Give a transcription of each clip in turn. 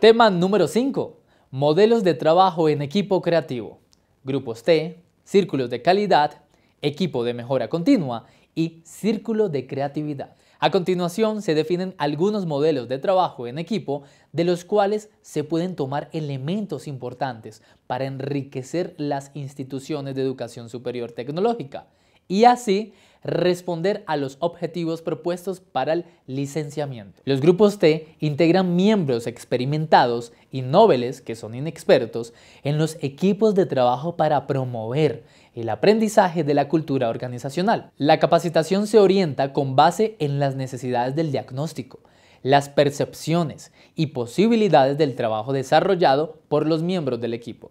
Tema número 5. Modelos de trabajo en equipo creativo. Grupos T, círculos de calidad, equipo de mejora continua y círculo de creatividad. A continuación se definen algunos modelos de trabajo en equipo de los cuales se pueden tomar elementos importantes para enriquecer las instituciones de educación superior tecnológica y así responder a los objetivos propuestos para el licenciamiento. Los grupos T integran miembros experimentados y nobles, que son inexpertos, en los equipos de trabajo para promover el aprendizaje de la cultura organizacional. La capacitación se orienta con base en las necesidades del diagnóstico, las percepciones y posibilidades del trabajo desarrollado por los miembros del equipo.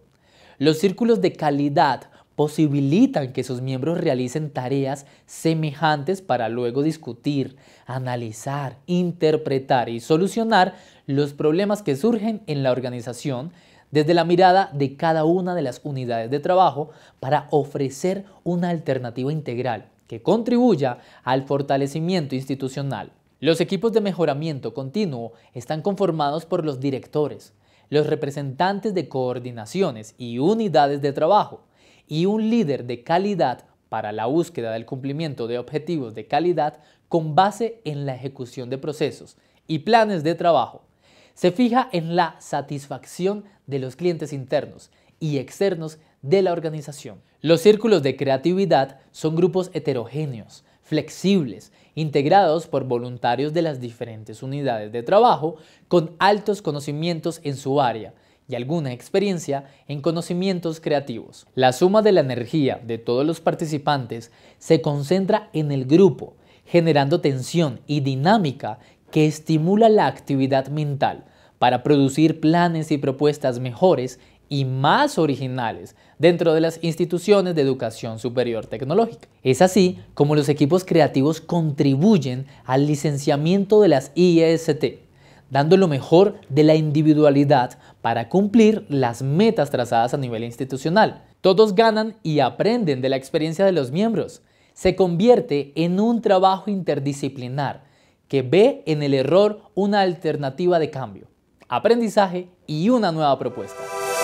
Los círculos de calidad posibilitan que sus miembros realicen tareas semejantes para luego discutir, analizar, interpretar y solucionar los problemas que surgen en la organización desde la mirada de cada una de las unidades de trabajo para ofrecer una alternativa integral que contribuya al fortalecimiento institucional. Los equipos de mejoramiento continuo están conformados por los directores, los representantes de coordinaciones y unidades de trabajo, y un líder de calidad para la búsqueda del cumplimiento de objetivos de calidad con base en la ejecución de procesos y planes de trabajo. Se fija en la satisfacción de los clientes internos y externos de la organización. Los círculos de creatividad son grupos heterogéneos, flexibles, integrados por voluntarios de las diferentes unidades de trabajo con altos conocimientos en su área y alguna experiencia en conocimientos creativos. La suma de la energía de todos los participantes se concentra en el grupo, generando tensión y dinámica que estimula la actividad mental para producir planes y propuestas mejores y más originales dentro de las instituciones de educación superior tecnológica. Es así como los equipos creativos contribuyen al licenciamiento de las IEST, dando lo mejor de la individualidad para cumplir las metas trazadas a nivel institucional. Todos ganan y aprenden de la experiencia de los miembros. Se convierte en un trabajo interdisciplinar que ve en el error una alternativa de cambio, aprendizaje y una nueva propuesta.